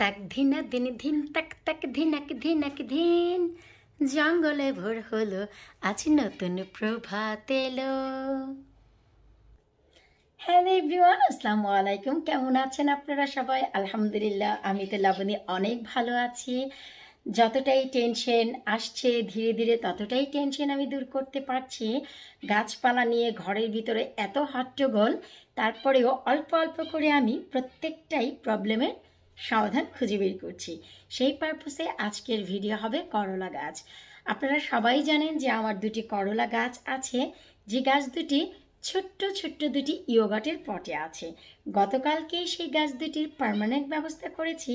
তাক ধিনা দিন ধিন তাক তাক ধিন এক ধিন জঙ্গলে ভোর হলো আজ নতুন প্রভাত এলো হ্যালো এভরিওয়ান আসসালামু আলাইকুম কেমন আছেন আপনারা সবাই আলহামদুলিল্লাহ আমি তো লাবণী অনেক ভালো আছি যতটাই টেনশন আসছে ধীরে ধীরে ততটাই টেনশন আমি দূর করতে পারছি গাছপালা নিয়ে ঘরের ভিতরে এত হট্টগোল তারপরেও অল্প অল্প করে আমি প্রত্যেকটাই প্রবলেমের সমাধান খুঁজে বের করছি সেই পারপোসে আজকের ভিডিও হবে করলা গাছ আপনারা সবাই জানেন যে আমার দুটি করলা গাছ আছে যে গাছ দুটি ছোট্ট ছোট্ট দুটি ইয়োগাটের পটে আছে গতকালকেই সেই গাছ দুটির পারমানেন্ট ব্যবস্থা করেছি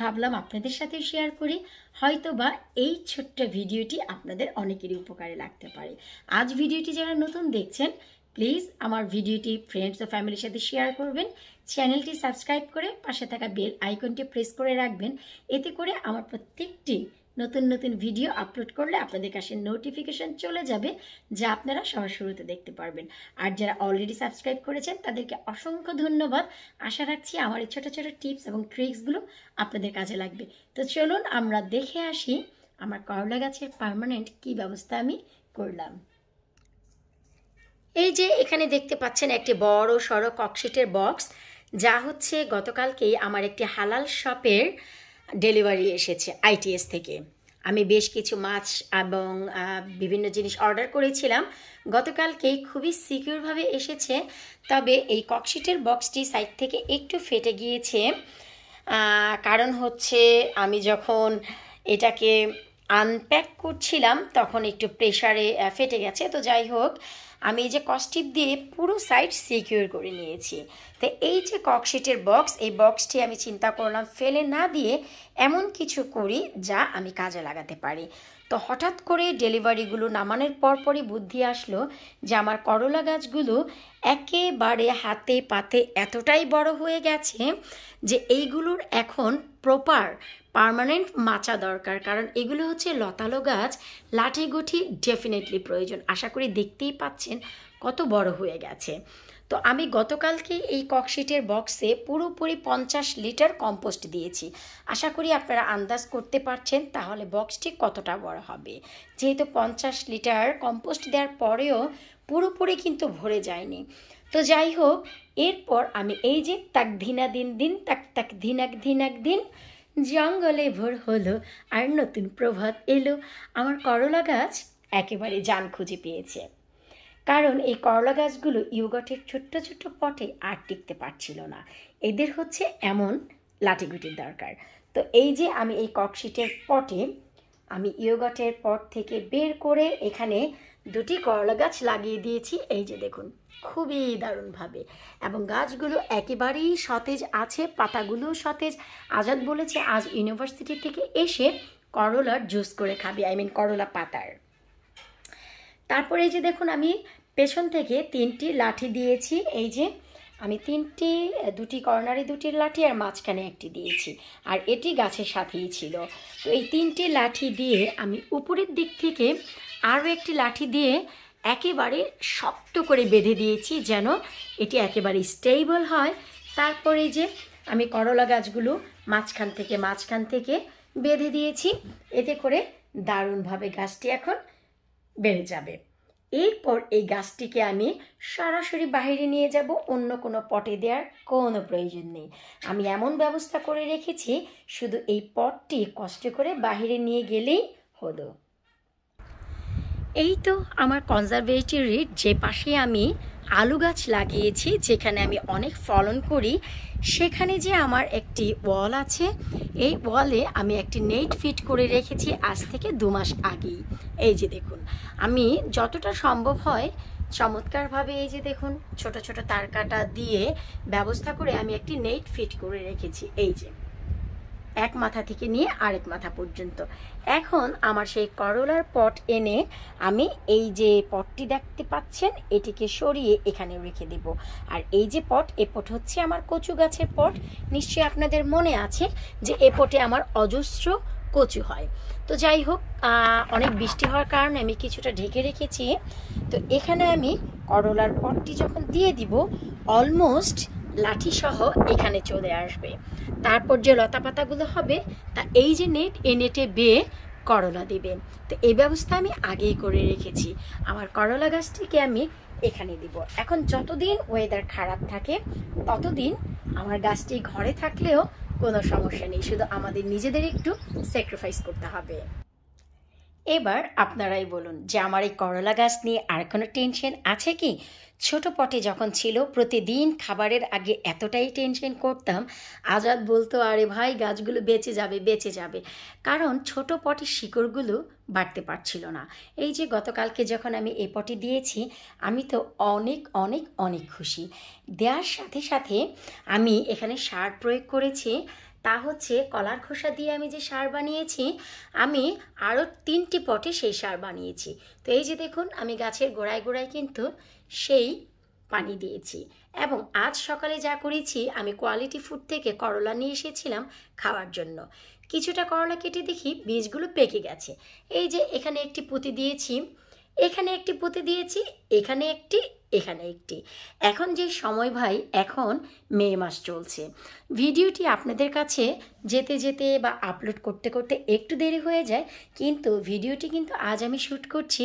ভাবলাম আপনাদের সাথে শেয়ার করি হয়তো বা এই ছোট্ট ভিডিওটি আপনাদের অনেকেরই উপকারে লাগতে পারে আজ ভিডিওটি যারা নতুন দেখছেন প্লিজ আমার ভিডিওটি ফ্রেন্ডস ও ফ্যামিলির সাথে শেয়ার করবেন চ্যানেলটি সাবস্ক্রাইব করে পাশে থাকা বেল আইকনটি প্রেস করে রাখবেন এতে করে আমার প্রত্যেকটি নতুন নতুন ভিডিও আপলোড করলে আপনাদের কাছে নোটিফিকেশান চলে যাবে যা আপনারা সবার শুরুতে দেখতে পারবেন আর যারা অলরেডি সাবস্ক্রাইব করেছেন তাদেরকে অসংখ্য ধন্যবাদ আশা রাখছি আমার এই ছোটো ছোটো টিপস এবং ট্রিক্সগুলো আপনাদের কাজে লাগবে তো চলুন আমরা দেখে আসি আমার করলা গাছের পারমানেন্ট কি ব্যবস্থা আমি করলাম এই যে এখানে দেখতে পাচ্ছেন একটি বড় সড়ো ককশিটের বক্স যা হচ্ছে গতকালকেই আমার একটি হালাল শপের ডেলিভারি এসেছে আইটিএস থেকে আমি বেশ কিছু মাছ এবং বিভিন্ন জিনিস অর্ডার করেছিলাম গতকালকেই খুবই সিকিউরভাবে এসেছে তবে এই ককশিটের বক্সটি সাইড থেকে একটু ফেটে গিয়েছে কারণ হচ্ছে আমি যখন এটাকে আনপ্যাক করছিলাম তখন একটু প্রেশারে ফেটে গেছে তো যাই হোক আমি এই যে কস্টিপ দিয়ে পুরো সাইড সিকিউর করে নিয়েছি তো এই যে ককশিটের বক্স এই বক্সটি আমি চিন্তা করলাম ফেলে না দিয়ে এমন কিছু করি যা আমি কাজে লাগাতে পারি তো হঠাৎ করে ডেলিভারিগুলো নামানোর পরপরই বুদ্ধি আসলো যে আমার করলা গাছগুলো একেবারে হাতে পাতে এতটাই বড় হয়ে গেছে যে এইগুলোর এখন প্রপার পারমানেন্ট মাচা দরকার কারণ এগুলো হচ্ছে লতালো গাছ লাঠি গুঠি ডেফিনেটলি প্রয়োজন আশা করি দেখতেই পাচ্ছেন কত বড় হয়ে গেছে তো আমি গতকালকে এই ককশিটের বক্সে পুরোপুরি পঞ্চাশ লিটার কম্পোস্ট দিয়েছি আশা করি আপনারা আন্দাজ করতে পারছেন তাহলে বক্সটি কতটা বড় হবে যেহেতু পঞ্চাশ লিটার কম্পোস্ট দেওয়ার পরেও পুরোপুরি কিন্তু ভরে যায়নি তো যাই হোক এরপর আমি এই যে তাক ধিনা দিন দিন তাক তাক ধিনাক ধিনাক দিন জঙ্গলে ভোর হলো আর নতুন প্রভাত এলো আমার করলা গাছ একেবারে যান খুঁজে পেয়েছে কারণ এই করলা গাছগুলো ইউগটের ছোট্ট ছোট্ট পটে আর টিকতে পারছিল না এদের হচ্ছে এমন লাঠিগুটির দরকার তো এই যে আমি এই ককশিটের পটে আমি ইয়োগটের পট থেকে বের করে এখানে দুটি করলা গাছ লাগিয়ে দিয়েছি এই যে দেখুন খুবই দারুণভাবে এবং গাছগুলো একেবারেই সতেজ আছে পাতাগুলো সতেজ আজাদ বলেছে আজ ইউনিভার্সিটি থেকে এসে করলার জুস করে খাবে আই মিন করলা পাতার তারপরে এই যে দেখুন আমি পেছন থেকে তিনটি লাঠি দিয়েছি এই যে আমি তিনটি দুটি কর্নারে দুটি লাঠি আর মাঝখানে একটি দিয়েছি আর এটি গাছের সাথেই ছিল তো এই তিনটি লাঠি দিয়ে আমি উপরের দিক থেকে আরও একটি লাঠি দিয়ে একেবারে শক্ত করে বেঁধে দিয়েছি যেন এটি একেবারে স্টেবল হয় তারপরে যে আমি করলা গাছগুলো মাঝখান থেকে মাঝখান থেকে বেঁধে দিয়েছি এতে করে দারুণভাবে গাছটি এখন বেড়ে যাবে এরপর এই গাছটিকে আমি সরাসরি বাইরে নিয়ে যাব অন্য কোনো পটে দেওয়ার কোনো প্রয়োজন নেই আমি এমন ব্যবস্থা করে রেখেছি শুধু এই পটটি কষ্ট করে বাহিরে নিয়ে গেলেই হলো এই তো আমার কনজারভেটরির যে পাশে আমি আলু গাছ লাগিয়েছি যেখানে আমি অনেক ফলন করি সেখানে যে আমার একটি ওয়াল আছে এই ওয়ালে আমি একটি নেট ফিট করে রেখেছি আজ থেকে দু মাস আগেই এই যে দেখুন আমি যতটা সম্ভব হয় চমৎকারভাবে এই যে দেখুন ছোট ছোট তারকাটা দিয়ে ব্যবস্থা করে আমি একটি নেট ফিট করে রেখেছি এই যে এক মাথা থেকে নিয়ে আরেক মাথা পর্যন্ত এখন আমার সেই করলার পট এনে আমি এই যে পটটি দেখতে পাচ্ছেন এটিকে সরিয়ে এখানে রেখে দেব আর এই যে পট এ পট হচ্ছে আমার কচু গাছের পট নিশ্চয়ই আপনাদের মনে আছে যে এ পটে আমার অজস্র কচু হয় তো যাই হোক অনেক বৃষ্টি হওয়ার কারণে আমি কিছুটা ঢেকে রেখেছি তো এখানে আমি করলার পটটি যখন দিয়ে দিব অলমোস্ট লাঠিসহ এখানে চলে আসবে তারপর যে লতা পাতাগুলো হবে তা এই যে নেট এ নেটে বেয়ে করলা দেবেন তো এই ব্যবস্থা আমি আগেই করে রেখেছি আমার করলা গাছটিকে আমি এখানে দিব এখন যতদিন ওয়েদার খারাপ থাকে ততদিন আমার গাছটি ঘরে থাকলেও কোনো সমস্যা নেই শুধু আমাদের নিজেদের একটু স্যাক্রিফাইস করতে হবে এবার আপনারাই বলুন যে আমার এই করলা গাছ নিয়ে আর কোনো টেনশন আছে কি ছোট পটে যখন ছিল প্রতিদিন খাবারের আগে এতটাই টেনশন করতাম আজাদ বলতো আরে ভাই গাছগুলো বেঁচে যাবে বেঁচে যাবে কারণ ছোট পটের শিকড়গুলো বাড়তে পারছিল না এই যে গতকালকে যখন আমি এ পটে দিয়েছি আমি তো অনেক অনেক অনেক খুশি দেওয়ার সাথে সাথে আমি এখানে সার প্রয়োগ করেছি তা হচ্ছে কলার খোসা দিয়ে আমি যে সার বানিয়েছি আমি আরও তিনটি পটে সেই সার বানিয়েছি তো এই যে দেখুন আমি গাছের গোড়ায় গোড়ায় কিন্তু সেই পানি দিয়েছি এবং আজ সকালে যা করেছি আমি কোয়ালিটি ফুড থেকে করলা নিয়ে এসেছিলাম খাওয়ার জন্য কিছুটা করলা কেটে দেখি বীজগুলো পেকে গেছে এই যে এখানে একটি পুঁতি দিয়েছি এখানে একটি পুঁতে দিয়েছি এখানে একটি এখানে একটি এখন যে সময় ভাই এখন মে মাস চলছে ভিডিওটি আপনাদের কাছে যেতে যেতে বা আপলোড করতে করতে একটু দেরি হয়ে যায় কিন্তু ভিডিওটি কিন্তু আজ আমি শ্যুট করছি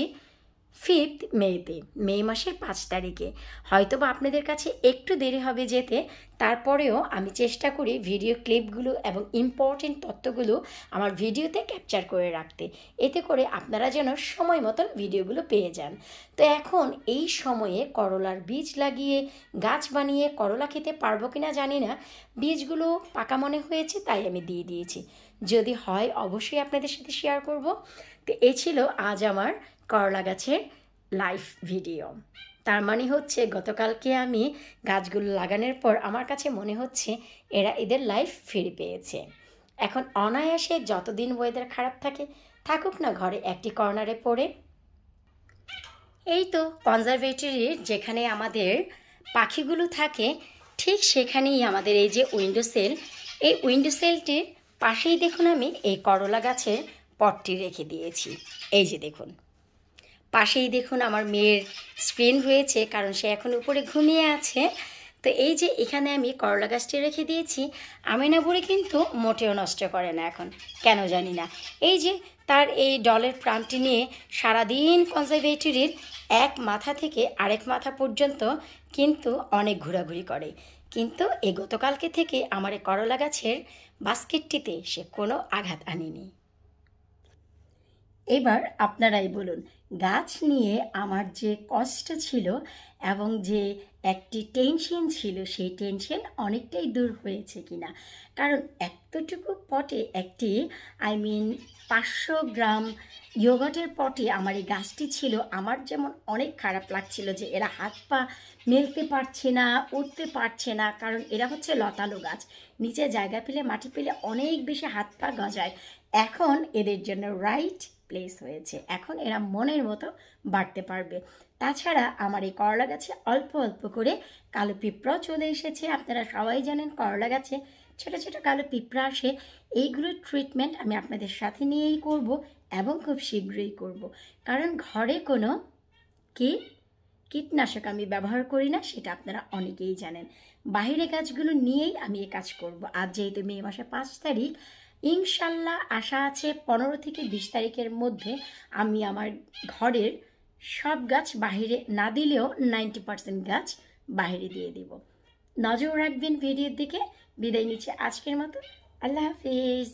ফিফথ মেতে মে মাসের পাঁচ তারিখে হয়তো বা আপনাদের কাছে একটু দেরি হবে যেতে তারপরেও আমি চেষ্টা করি ভিডিও ক্লিপগুলো এবং ইম্পর্টেন্ট তথ্যগুলো আমার ভিডিওতে ক্যাপচার করে রাখতে এতে করে আপনারা যেন সময় মতন ভিডিওগুলো পেয়ে যান তো এখন এই সময়ে করলার বীজ লাগিয়ে গাছ বানিয়ে করলা খেতে পারবো কিনা জানি না বীজগুলো পাকা মনে হয়েছে তাই আমি দিয়ে দিয়েছি যদি হয় অবশ্যই আপনাদের সাথে শেয়ার করব তো এ ছিল আজ আমার করলা গাছের লাইভ ভিডিও তার মানে হচ্ছে গতকালকে আমি গাছগুলো লাগানোর পর আমার কাছে মনে হচ্ছে এরা এদের লাইফ ফিরে পেয়েছে এখন অনায়াসে যতদিন ওয়েদার খারাপ থাকে থাকুক না ঘরে একটি কর্নারে পড়ে এই তো কনজারভেটরির যেখানে আমাদের পাখিগুলো থাকে ঠিক সেখানেই আমাদের এই যে উইন্ডো সেল এই উইন্ডো সেলটির পাশেই দেখুন আমি এই করলা গাছের পটটি রেখে দিয়েছি এই যে দেখুন পাশেই দেখুন আমার মেয়ের স্ক্রিন হয়েছে কারণ সে এখন উপরে ঘুমিয়ে আছে তো এই যে এখানে আমি করলা গাছটি রেখে দিয়েছি আমি না বলে কিন্তু মোটেও নষ্ট করে না এখন কেন জানি না এই যে তার এই ডলের প্রাণটি নিয়ে সারাদিন কনজারভেটরির এক মাথা থেকে আরেক মাথা পর্যন্ত কিন্তু অনেক ঘোরাঘুরি করে কিন্তু এ গতকালকে থেকে আমার এই করলা গাছের বাস্কেটটিতে সে কোনো আঘাত আনেনি এবার আপনারাই বলুন গাছ নিয়ে আমার যে কষ্ট ছিল এবং যে একটি টেনশন ছিল সেই টেনশন অনেকটাই দূর হয়েছে কিনা কারণ এতটুকু পটে একটি আই মিন পাঁচশো গ্রাম ইয়োগটের পটে আমার এই গাছটি ছিল আমার যেমন অনেক খারাপ লাগছিল যে এরা হাত পা মেলতে পারছে না উঠতে পারছে না কারণ এরা হচ্ছে লতালো গাছ নিচে জায়গা পেলে মাটি পেলে অনেক বেশি হাত পা গজায় এখন এদের জন্য রাইট প্লেস হয়েছে এখন এরা মনের মতো বাড়তে পারবে তাছাড়া আমার এই করলা গাছে অল্প অল্প করে কালো পিঁপড়াও চলে এসেছে আপনারা সবাই জানেন করলা গাছে ছোটো ছোটো কালো পিঁপড়া আসে এইগুলোর ট্রিটমেন্ট আমি আপনাদের সাথে নিয়েই করব এবং খুব শীঘ্রই করব কারণ ঘরে কোনো কি কীটনাশক আমি ব্যবহার করি না সেটা আপনারা অনেকেই জানেন বাইরে গাছগুলো নিয়েই আমি এ কাজ করব আজ যেহেতু মে মাসে পাঁচ তারিখ ইনশাল্লাহ আশা আছে পনেরো থেকে বিশ তারিখের মধ্যে আমি আমার ঘরের সব গাছ বাহিরে না দিলেও নাইনটি পার্সেন্ট গাছ বাহিরে দিয়ে দিব নজর রাখবেন ভিডিওর দিকে বিদায় নিচ্ছে আজকের মতো আল্লাহ হাফিজ